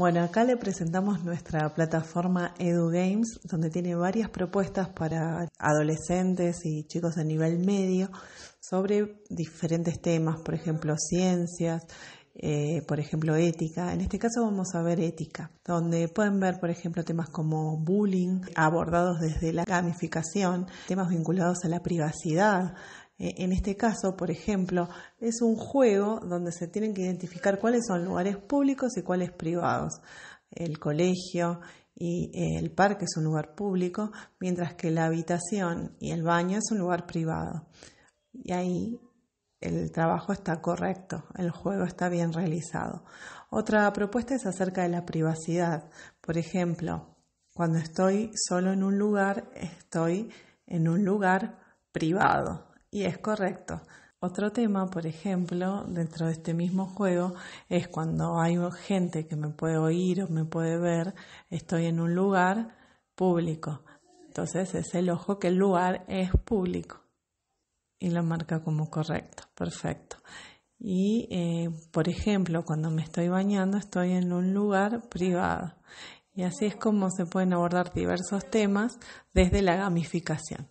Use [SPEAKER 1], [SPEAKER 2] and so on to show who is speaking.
[SPEAKER 1] Bueno, acá le presentamos nuestra plataforma EduGames, donde tiene varias propuestas para adolescentes y chicos de nivel medio sobre diferentes temas, por ejemplo, ciencias, eh, por ejemplo, ética. En este caso vamos a ver ética, donde pueden ver, por ejemplo, temas como bullying, abordados desde la gamificación, temas vinculados a la privacidad, eh, en este caso, por ejemplo, es un juego donde se tienen que identificar cuáles son lugares públicos y cuáles privados. El colegio y eh, el parque es un lugar público, mientras que la habitación y el baño es un lugar privado. Y ahí el trabajo está correcto, el juego está bien realizado. Otra propuesta es acerca de la privacidad. Por ejemplo, cuando estoy solo en un lugar, estoy en un lugar privado y es correcto. Otro tema, por ejemplo, dentro de este mismo juego, es cuando hay gente que me puede oír o me puede ver, estoy en un lugar público. Entonces es el ojo que el lugar es público y lo marca como correcto. Perfecto. Y, eh, por ejemplo, cuando me estoy bañando estoy en un lugar privado. Y así es como se pueden abordar diversos temas desde la gamificación.